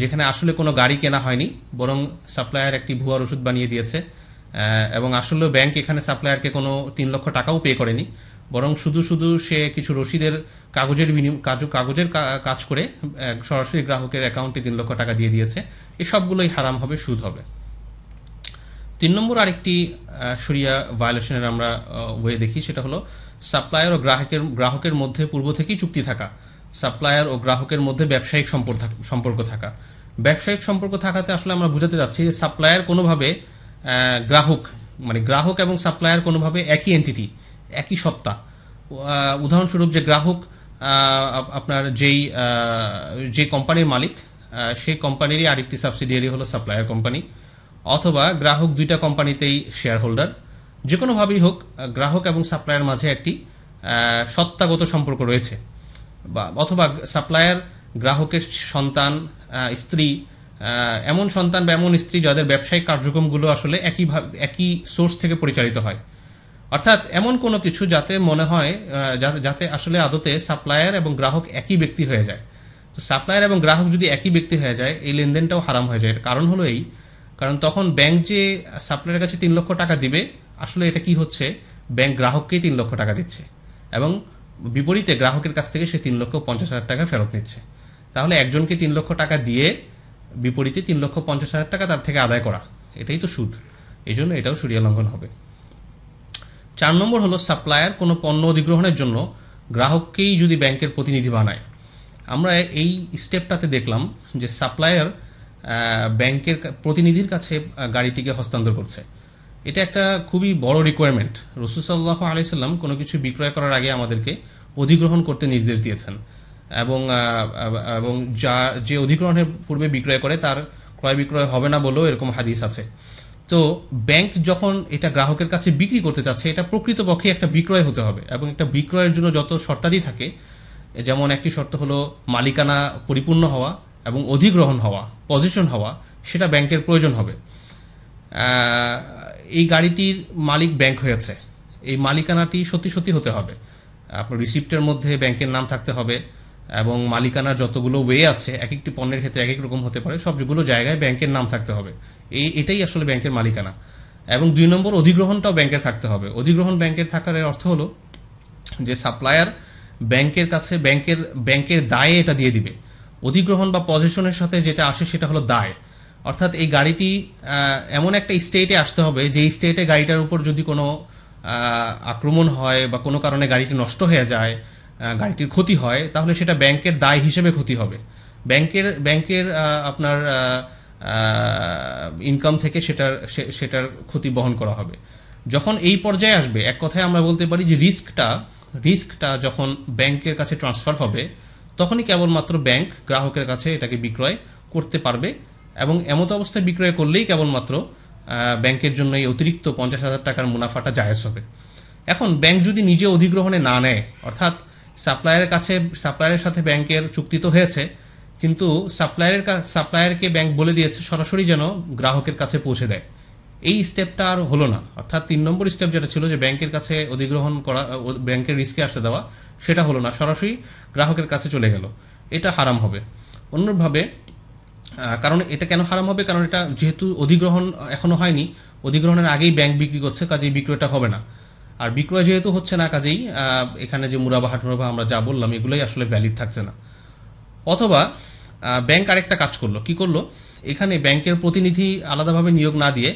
যেখানে আসলে কোনো গাড়ি কেনা হয়নি বরং সাপ্লায়ার একটি ভুয়া রসিদ বানিয়ে দিয়েছে এবং আসলে ব্যাংক এখানে সাপ্লায়ারকে কোনো তিন লক্ষ টাকাও পে করেনি বরং শুধু শুধু সে কিছু রসিদের কাগজের কাজু কাগজের কাজ করে সরাসরি গ্রাহকের অ্যাকাউন্টে তিন লক্ষ টাকা দিয়ে দিয়েছে এসবগুলোই হারাম হবে সুদ হবে তিন নম্বর আরেকটি সরিয়া ভায়োলেশনের আমরা ওয়ে দেখি সেটা হলো সাপ্লায়ার ও গ্রাহকের গ্রাহকের মধ্যে পূর্ব থেকেই চুক্তি থাকা সাপ্লায়ার ও গ্রাহকের মধ্যে ব্যবসায়িক সম্পর্ক থাকা ব্যবসায়িক সম্পর্ক থাকাতে আসলে আমরা বুঝাতে যাচ্ছি যে সাপ্লায়ার কোনোভাবে গ্রাহক মানে গ্রাহক এবং সাপ্লায়ার কোনোভাবে একই এন্টিটি একই সত্তা উদাহরণস্বরূপ যে গ্রাহক আপনার যেই যে কোম্পানির মালিক সেই কোম্পানিরই আরেকটি সাবসিডিয়ারি হলো সাপ্লায়ার কোম্পানি অথবা গ্রাহক দুইটা কোম্পানিতেই শেয়ার হোল্ডার যে কোনোভাবেই হোক গ্রাহক এবং সাপ্লায়ার মাঝে একটি সত্তাগত সম্পর্ক রয়েছে বা অথবা সাপ্লায়ার গ্রাহকের সন্তান স্ত্রী এমন সন্তান বা এমন স্ত্রী যাদের ব্যবসায়িক কার্যক্রমগুলো আসলে একইভাবে একই সোর্স থেকে পরিচালিত হয় অর্থাৎ এমন কোনো কিছু যাতে মনে হয় যাতে আসলে আদতে সাপ্লায়ার এবং গ্রাহক একই ব্যক্তি হয়ে যায় তো সাপ্লায়ার এবং গ্রাহক যদি একই ব্যক্তি হয়ে যায় এই লেনদেনটাও হারাম হয়ে যায় কারণ হলো এই কারণ তখন ব্যাংক যে সাপ্লায়ারের কাছে তিন লক্ষ টাকা দিবে আসলে এটা কি হচ্ছে ব্যাংক গ্রাহককেই তিন লক্ষ টাকা দিচ্ছে এবং বিপরীতে গ্রাহকের কাছ থেকে সে তিন লক্ষ পঞ্চাশ হাজার টাকা ফেরত নিচ্ছে তাহলে একজনকে তিন লক্ষ টাকা দিয়ে বিপরীতে তিন লক্ষ পঞ্চাশ হাজার টাকা তার থেকে আদায় করা এটাই তো সুদ এই জন্য এটাও সুরিয়া লঙ্ঘন হবে চার নম্বর হলো সাপ্লায়ার কোনো পণ্য অধিগ্রহণের জন্য গ্রাহককেই যদি ব্যাংকের প্রতিনিধি বানায় আমরা এই স্টেপটাতে দেখলাম যে সাপ্লায়ার ব্যাংকের প্রতিনিধির কাছে গাড়িটিকে হস্তান্তর করছে এটা একটা খুবই বড় রিকোয়ারমেন্ট রসুসাল্লাহ আলাইসাল্লাম কোনো কিছু বিক্রয় করার আগে আমাদেরকে অধিগ্রহণ করতে নির্দেশ দিয়েছেন এবং এবং যা যে অধিগ্রহণের পূর্বে বিক্রয় করে তার ক্রয় বিক্রয় হবে না বলেও এরকম হাদিস আছে তো ব্যাংক যখন এটা গ্রাহকের কাছে বিক্রি করতে চাচ্ছে এটা প্রকৃতপক্ষে একটা বিক্রয় হতে হবে এবং একটা বিক্রয়ের জন্য যত শর্তাদি থাকে যেমন একটি শর্ত হলো মালিকানা পরিপূর্ণ হওয়া এবং অধিগ্রহণ হওয়া পজিশন হওয়া সেটা ব্যাংকের প্রয়োজন হবে এই গাড়িটির মালিক ব্যাংক হয়েছে এই মালিকানাটি সত্যি সত্যি হতে হবে আপনার রিসিপ্টের মধ্যে ব্যাংকের নাম থাকতে হবে এবং মালিকানার যতগুলো ওয়ে আছে এক একটি পণ্যের ক্ষেত্রে এক এক রকম হতে পারে সবগুলো জায়গায় ব্যাংকের নাম থাকতে হবে এই এটাই আসলে ব্যাংকের মালিকানা এবং দুই নম্বর অধিগ্রহণটাও ব্যাংকের থাকতে হবে অধিগ্রহণ ব্যাংকের থাকার অর্থ হলো যে সাপ্লায়ার ব্যাংকের কাছে ব্যাংকের ব্যাংকের দায়ে এটা দিয়ে দিবে অধিগ্রহণ বা পজিশনের সাথে যেটা আসে সেটা হলো দায় অর্থাৎ এই গাড়িটি এমন একটা স্টেটে আসতে হবে যে স্টেটে গাড়িটার উপর যদি কোনো আক্রমণ হয় বা কোনো কারণে গাড়িটি নষ্ট হয়ে যায় গাড়িটির ক্ষতি হয় তাহলে সেটা ব্যাংকের দায় হিসেবে ক্ষতি হবে ব্যাংকের ব্যাংকের আপনার ইনকাম থেকে সেটার সেটার ক্ষতি বহন করা হবে যখন এই পর্যায়ে আসবে এক কথায় আমরা বলতে পারি যে রিস্কটা রিস্কটা যখন ব্যাংকের কাছে ট্রান্সফার হবে তখনই কেবলমাত্র ব্যাংক গ্রাহকের কাছে এটাকে বিক্রয় করতে পারবে এবং এমত অবস্থায় বিক্রয় করলেই কেবলমাত্র ব্যাংকের জন্য এই অতিরিক্ত পঞ্চাশ হাজার টাকার মুনাফাটা জায়েজ হবে এখন ব্যাংক যদি নিজে অধিগ্রহণে না নেয় অর্থাৎ সাপ্লায়ারের কাছে সাপ্লায়ারের সাথে ব্যাংকের চুক্তি তো হয়েছে কিন্তু সাপ্লায়ারের সাপ্লায়ারকে ব্যাংক বলে দিয়েছে সরাসরি যেন গ্রাহকের কাছে পৌঁছে দেয় এই স্টেপটা আর হলো না অর্থাৎ তিন নম্বর স্টেপ যেটা ছিল যে ব্যাংকের কাছে অধিগ্রহণ করা ব্যাংকের রিস্কে আসতে দেওয়া সেটা হলো না সরাসরি গ্রাহকের কাছে চলে গেল এটা হারাম হবে অন্যভাবে কারণ এটা কেন হারাম হবে কারণ এটা যেহেতু অধিগ্রহণ এখনও হয়নি অধিগ্রহণের আগেই ব্যাংক বিক্রি করছে কাজেই বিক্রয়টা হবে না আর বিক্রয় যেহেতু হচ্ছে না কাজেই এখানে যে মুরাবা হাটমুরাবা আমরা যা বললাম এগুলোই আসলে ভ্যালিড থাকছে না অথবা ব্যাংক আরেকটা কাজ করলো কি করলো এখানে ব্যাংকের প্রতিনিধি আলাদাভাবে নিয়োগ না দিয়ে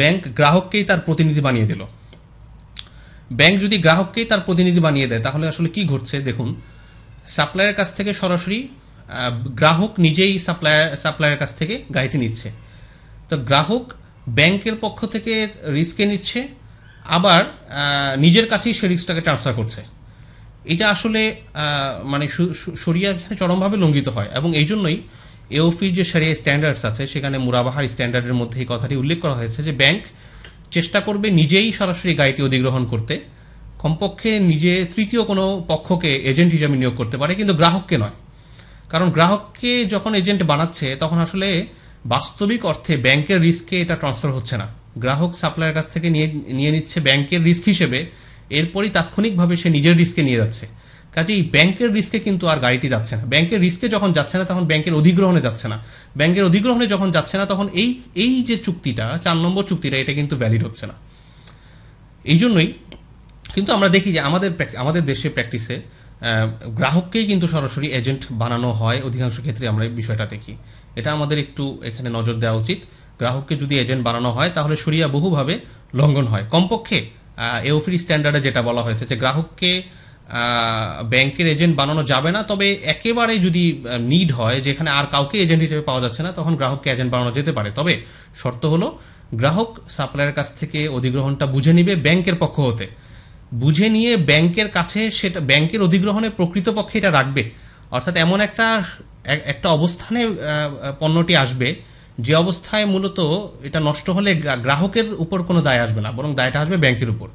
ব্যাংক গ্রাহককেই তার প্রতিনিধি বানিয়ে দিল ব্যাংক যদি গ্রাহককেই তার প্রতিনিধি বানিয়ে দেয় তাহলে আসলে কি ঘটছে দেখুন সাপ্লায়ের কাছ থেকে সরাসরি গ্রাহক নিজেই সাপ্লায়ার সাপ্লায়ের কাছ থেকে গাড়িটি নিচ্ছে তো গ্রাহক ব্যাংকের পক্ষ থেকে রিস্কে নিচ্ছে আবার নিজের কাছেই সে রিস্কটাকে ট্রান্সফার করছে এটা আসলে মানে সরিয়া এখানে চরমভাবে লঙ্ঘিত হয় এবং এই জন্যই এওফির যে সারিয়া স্ট্যান্ডার্ডস আছে সেখানে মুরাবাহার স্ট্যান্ডার্ডের মধ্যে এই কথাটি উল্লেখ করা হয়েছে যে ব্যাংক চেষ্টা করবে নিজেই সরাসরি গাড়িটি অধিগ্রহণ করতে কমপক্ষে নিজে তৃতীয় কোনো পক্ষকে এজেন্ট হিসাবে নিয়োগ করতে পারে কিন্তু গ্রাহককে নয় কারণ গ্রাহককে যখন এজেন্ট বানাচ্ছে তখন আসলে বাস্তবিক অর্থে ব্যাংকের রিস্কে এটা ট্রান্সফার হচ্ছে না গ্রাহক সাপ্লাইয়ের কাছ থেকে নিয়ে নিয়ে নিচ্ছে ব্যাংকের রিস্ক হিসেবে এরপরই তাৎক্ষণিকভাবে সে নিজের রিস্কে নিয়ে যাচ্ছে কাজেই ব্যাংকের রিস্কে কিন্তু আর গাড়িটি যাচ্ছে না ব্যাংকের রিস্কে যখন যাচ্ছে না তখন ব্যাংকের অধিগ্রহণে যাচ্ছে না ব্যাংকের অধিগ্রহণে যখন যাচ্ছে না তখন এই এই যে চুক্তিটা চার নম্বর চুক্তিটা এটা কিন্তু ভ্যালিড হচ্ছে না এই জন্যই কিন্তু আমরা দেখি যে আমাদের আমাদের দেশে প্র্যাকটিসে গ্রাহককেই কিন্তু সরাসরি এজেন্ট বানানো হয় অধিকাংশ ক্ষেত্রে আমরা এই বিষয়টা দেখি এটা আমাদের একটু এখানে নজর দেওয়া উচিত গ্রাহককে যদি এজেন্ট বানানো হয় তাহলে সরিয়া বহুভাবে লঙ্ঘন হয় কমপক্ষে এওফিরি স্ট্যান্ডার্ডে যেটা বলা হয়েছে যে গ্রাহককে ব্যাংকের এজেন্ট বানানো যাবে না তবে একেবারে যদি নিড হয় যেখানে আর কাউকে এজেন্ট হিসেবে পাওয়া যাচ্ছে না তখন গ্রাহককে এজেন্ট বানানো যেতে পারে তবে শর্ত হলো গ্রাহক সাপ্লাইয়ের কাছ থেকে অধিগ্রহণটা বুঝে নিবে ব্যাংকের পক্ষ হতে বুঝে নিয়ে ব্যাংকের কাছে সেটা ব্যাংকের অধিগ্রহণে প্রকৃতপক্ষে এটা রাখবে অর্থাৎ এমন একটা একটা অবস্থানে পণ্যটি আসবে যে অবস্থায় মূলত এটা নষ্ট হলে গ্রাহকের উপর কোনো দায় আসবে না বরং দায়টা আসবে ব্যাংকের উপর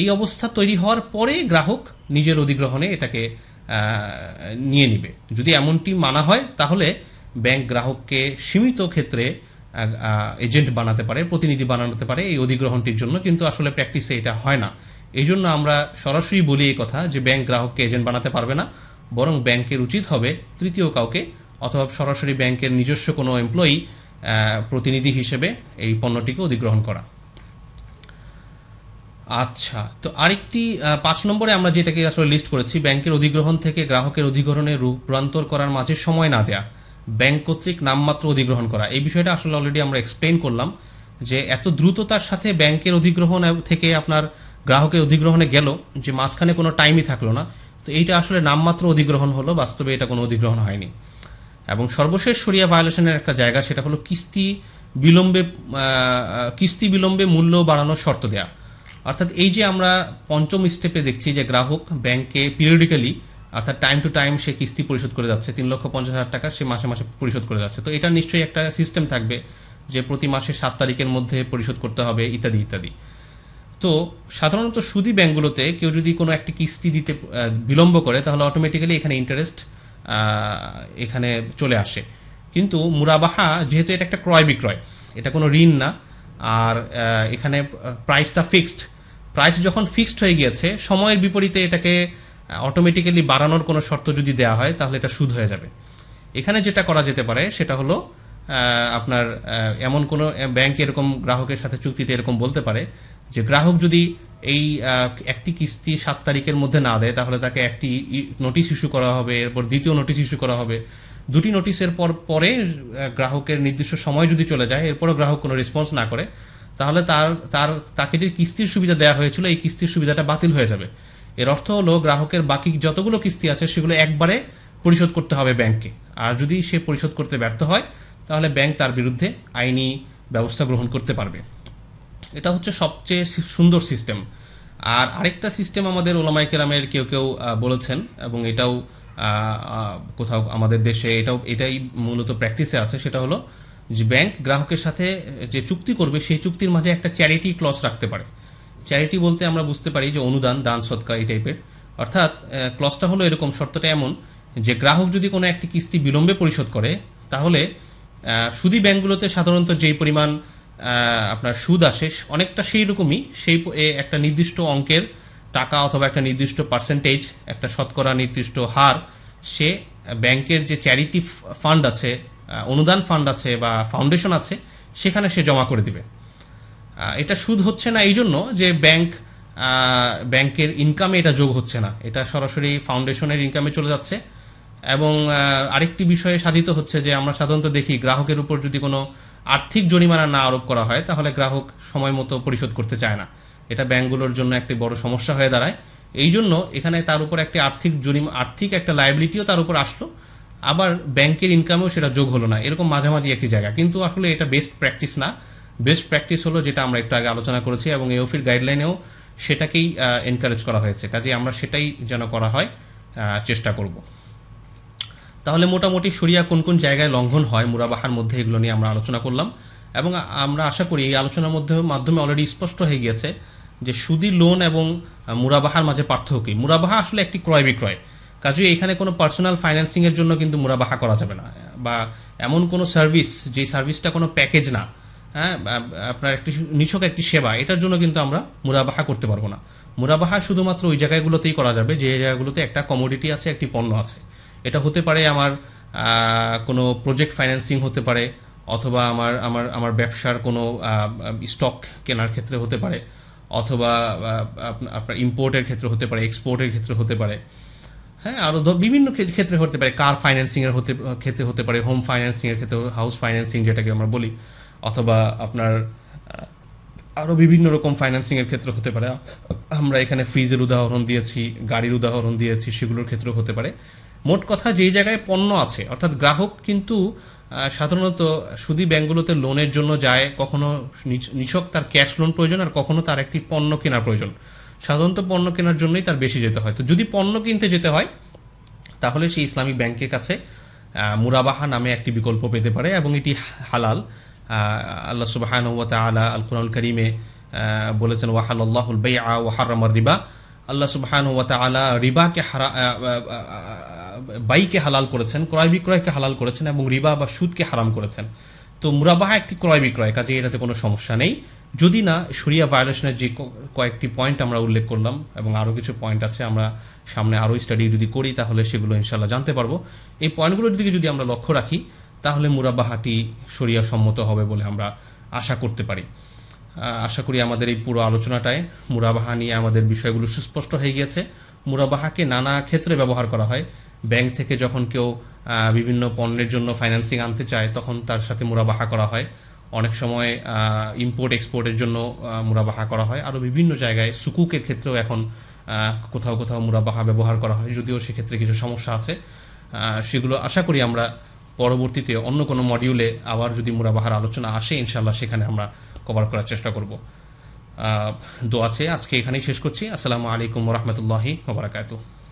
এই অবস্থা তৈরি হওয়ার পরে গ্রাহক নিজের অধিগ্রহণে এটাকে নিয়ে নিবে যদি এমনটি মানা হয় তাহলে ব্যাংক গ্রাহককে সীমিত ক্ষেত্রে এজেন্ট বানাতে পারে প্রতিনিধি বানাতে পারে এই অধিগ্রহণটির জন্য কিন্তু আসলে প্র্যাকটিসে এটা হয় না এই জন্য আমরা সরাসরি বলি এই কথা যে ব্যাংক গ্রাহককে এজেন্ট বানাতে পারবে না বরং ব্যাংকের উচিত হবে তৃতীয় কাউকে অথবা সরাসরি ব্যাংকের নিজস্ব কোনো এমপ্লয়ি প্রতিনিধি হিসেবে এই পণ্যটিকে অধিগ্রহণ করা আচ্ছা তো আরেকটি পাঁচ নম্বরে আমরা যেটাকে আসলে লিস্ট করেছি ব্যাংকের অধিগ্রহণ থেকে গ্রাহকের অধিগ্রহণে রূপান্তর করার মাঝে সময় না দেয়া ব্যাংক কর্তৃক নামমাত্র অধিগ্রহণ করা এই বিষয়টা আসলে অলরেডি আমরা এক্সপ্লেন করলাম যে এত দ্রুততার সাথে ব্যাংকের অধিগ্রহণ থেকে আপনার গ্রাহকের অধিগ্রহণে গেল যে মাঝখানে কোনো টাইমই থাকলো না তো এইটা আসলে নামমাত্র অধিগ্রহণ হলো বাস্তবে এটা কোনো অধিগ্রহণ হয়নি এবং সর্বশেষ সরিয়া ভায়োলেশনের একটা জায়গা সেটা হলো কিস্তি বিলম্বে কিস্তি বিলম্বে মূল্য বাড়ানোর শর্ত দেয়া অর্থাৎ এই যে আমরা পঞ্চম স্টেপে দেখছি যে গ্রাহক ব্যাংকে পিরিয়ডিক্যালি অর্থাৎ টাইম টু টাইম সে কিস্তি পরিশোধ করে যাচ্ছে তিন লক্ষ পঞ্চাশ হাজার টাকা সে মাসে মাসে পরিশোধ করে যাচ্ছে তো এটা নিশ্চয়ই একটা সিস্টেম থাকবে যে প্রতি মাসে সাত তারিখের মধ্যে পরিশোধ করতে হবে ইত্যাদি ইত্যাদি তো সাধারণত সুদি ব্যাংকগুলোতে কেউ যদি কোনো একটি কিস্তি দিতে বিলম্ব করে তাহলে অটোমেটিক্যালি এখানে ইন্টারেস্ট এখানে চলে আসে কিন্তু মুরাবাহা যেহেতু এটা একটা ক্রয় বিক্রয় এটা কোনো ঋণ না আর এখানে প্রাইসটা ফিক্সড প্রাইস যখন ফিক্সড হয়ে গিয়েছে সময়ের বিপরীতে এটাকে অটোমেটিক্যালি বাড়ানোর কোনো শর্ত যদি দেওয়া হয় তাহলে এটা সুদ হয়ে যাবে এখানে যেটা করা যেতে পারে সেটা হলো আপনার এমন কোনো ব্যাংক এরকম গ্রাহকের সাথে চুক্তিতে এরকম বলতে পারে যে গ্রাহক যদি এই একটি কিস্তি সাত তারিখের মধ্যে না দেয় তাহলে তাকে একটি নোটিশ ইস্যু করা হবে এরপর দ্বিতীয় নোটিশ ইস্যু করা হবে দুটি নোটিশের পর পরে গ্রাহকের নির্দিষ্ট সময় যদি চলে যায় এরপরও গ্রাহক কোনো রেসপন্স না করে তাহলে তার তার তাকে যে কিস্তির সুবিধা দেওয়া হয়েছিল এই কিস্তির সুবিধাটা বাতিল হয়ে যাবে এর অর্থ হলো গ্রাহকের বাকি যতগুলো কিস্তি আছে সেগুলো একবারে পরিশোধ করতে হবে ব্যাংকে আর যদি সে পরিশোধ করতে ব্যর্থ হয় তাহলে ব্যাংক তার বিরুদ্ধে আইনি ব্যবস্থা গ্রহণ করতে পারবে এটা হচ্ছে সবচেয়ে সুন্দর সিস্টেম আর আরেকটা সিস্টেম আমাদের ওলামাই কেরামের কেউ কেউ বলেছেন এবং এটাও কোথাও আমাদের দেশে এটাও এটাই মূলত প্র্যাকটিসে আছে সেটা হলো যে ব্যাংক গ্রাহকের সাথে যে চুক্তি করবে সেই চুক্তির মাঝে একটা চ্যারিটি ক্লস রাখতে পারে চ্যারিটি বলতে আমরা বুঝতে পারি যে অনুদান দান সৎকার এই টাইপের অর্থাৎ ক্লসটা হলো এরকম শর্তটা এমন যে গ্রাহক যদি কোনো একটি কিস্তি বিলম্বে পরিশোধ করে তাহলে সুদী ব্যাংকগুলোতে সাধারণত যেই পরিমাণ আপনার সুদ আসে অনেকটা সেই রকমই সেই একটা নির্দিষ্ট অঙ্কের টাকা অথবা একটা নির্দিষ্ট পার্সেন্টেজ একটা শতকরা নির্দিষ্ট হার সে ব্যাংকের যে চ্যারিটি ফান্ড আছে অনুদান ফান্ড আছে বা ফাউন্ডেশন আছে সেখানে সে জমা করে দিবে এটা সুদ হচ্ছে না এই জন্য যে ব্যাংক ব্যাংকের ইনকামে এটা যোগ হচ্ছে না এটা সরাসরি ফাউন্ডেশনের ইনকামে চলে যাচ্ছে এবং আরেকটি বিষয়ে সাধিত হচ্ছে যে আমরা সাধারণত দেখি গ্রাহকের উপর যদি কোনো আর্থিক জরিমানা না আরোপ করা হয় তাহলে গ্রাহক সময় মতো পরিশোধ করতে চায় না এটা ব্যাংকগুলোর জন্য একটি বড় সমস্যা হয়ে দাঁড়ায় এই জন্য এখানে তার উপর একটি আর্থিক জরিম আর্থিক একটা লাইবিলিটিও তার উপর আসলো আবার ব্যাংকের ইনকামেও সেটা যোগ হলো না এরকম মাঝামাঝি একটি জায়গা কিন্তু আসলে এটা বেস্ট প্র্যাকটিস না বেস্ট প্র্যাকটিস হলো যেটা আমরা একটু আগে আলোচনা করেছি এবং এওফির গাইডলাইনেও সেটাকেই এনকারেজ করা হয়েছে কাজে আমরা সেটাই যেন করা হয় চেষ্টা করব তাহলে মোটামুটি শরিয়া কোন কোন জায়গায় লঙ্ঘন হয় মুরাবাহার মধ্যে এগুলো নিয়ে আমরা আলোচনা করলাম এবং আমরা আশা করি এই আলোচনার মধ্যে মাধ্যমে অলরেডি স্পষ্ট হয়ে গিয়েছে যে সুদি লোন এবং মুরাবাহার মাঝে পার্থক্য কী মুরাবাহা আসলে একটি ক্রয় বিক্রয় কাজেই এখানে কোনো পার্সোনাল ফাইন্যান্সিংয়ের জন্য কিন্তু মুরাবাহা করা যাবে না বা এমন কোনো সার্ভিস যে সার্ভিসটা কোনো প্যাকেজ না হ্যাঁ আপনার একটি নিছক একটি সেবা এটার জন্য কিন্তু আমরা মুরাবাহা করতে পারবো না মুরাবাহা শুধুমাত্র ওই জায়গাগুলোতেই করা যাবে যে জায়গাগুলোতে একটা কমোডিটি আছে একটি পণ্য আছে এটা হতে পারে আমার কোনো প্রজেক্ট ফাইন্যান্সিং হতে পারে অথবা আমার আমার আমার ব্যবসার কোনো স্টক কেনার ক্ষেত্রে হতে পারে অথবা আপনার ইম্পোর্টের ক্ষেত্রে হতে পারে এক্সপোর্টের ক্ষেত্রে হতে পারে হ্যাঁ আরও বিভিন্ন ক্ষেত্রে হতে পারে কার ফাইন্যান্সিংয়ের হতে ক্ষেত্রে হতে পারে হোম ফাইন্যান্সিংয়ের ক্ষেত্রে হাউস ফাইন্যান্সিং যেটাকে আমরা বলি অথবা আপনার আরও বিভিন্ন রকম ফাইন্যান্সিংয়ের ক্ষেত্রে হতে পারে আমরা এখানে ফ্রিজের উদাহরণ দিয়েছি গাড়ির উদাহরণ দিয়েছি সেগুলোর ক্ষেত্রেও হতে পারে মোট কথা যেই জায়গায় পণ্য আছে অর্থাৎ গ্রাহক কিন্তু সাধারণত সুদী ব্যাংকগুলোতে লোনের জন্য যায় কখনো নিছক তার ক্যাশ লোন প্রয়োজন আর কখনো তার একটি পণ্য কেনা প্রয়োজন সাধারণত পণ্য কেনার জন্যই তার বেশি যেতে হয় তো যদি পণ্য কিনতে যেতে হয় তাহলে সেই ইসলামিক ব্যাংকের কাছে মুরাবাহা নামে একটি বিকল্প পেতে পারে এবং এটি হালাল আল্লাহ সুবাহান আলা আল কুরআল করিমে বলেছেন ওয়াহাল আল্লাহুল বেয়া ওয়াহার রিবা আল্লাহ সুবাহান ওয়াত আলা রিবাকে হারা বাইকে হালাল করেছেন ক্রয় বিক্রয়কে হালাল করেছেন এবং রিবা বা সুদকে হারাম করেছেন তো মুরাবাহা একটি ক্রয় বিক্রয় কাজে এটাতে কোনো সমস্যা নেই যদি না সুরিয়া ভায়োলেশনের যে কয়েকটি পয়েন্ট আমরা উল্লেখ করলাম এবং আরও কিছু পয়েন্ট আছে আমরা সামনে আরও স্টাডি যদি করি তাহলে সেগুলো ইনশাল্লাহ জানতে পারবো এই পয়েন্টগুলোর দিকে যদি আমরা লক্ষ্য রাখি তাহলে মুরাবাহাটি সরিয়া সম্মত হবে বলে আমরা আশা করতে পারি আশা করি আমাদের এই পুরো আলোচনাটায় মুরাবাহা নিয়ে আমাদের বিষয়গুলো সুস্পষ্ট হয়ে গিয়েছে মুরাবাহাকে নানা ক্ষেত্রে ব্যবহার করা হয় ব্যাংক থেকে যখন কেউ বিভিন্ন পণ্যের জন্য ফাইন্যান্সিং আনতে চায় তখন তার সাথে মুরাবাহা করা হয় অনেক সময় ইম্পোর্ট এক্সপোর্টের জন্য মুরাবাহা করা হয় আরও বিভিন্ন জায়গায় সুকুকের ক্ষেত্রেও এখন কোথাও কোথাও মুরাবাহা ব্যবহার করা হয় যদিও সেক্ষেত্রে কিছু সমস্যা আছে সেগুলো আশা করি আমরা পরবর্তীতে অন্য কোনো মডিউলে আবার যদি মুরাবাহার আলোচনা আসে ইনশাল্লাহ সেখানে আমরা কভার করার চেষ্টা করব দো আছে আজকে এখানেই শেষ করছি আসসালামু আলাইকুম রহমতুল্লাহি ওবরাকাতু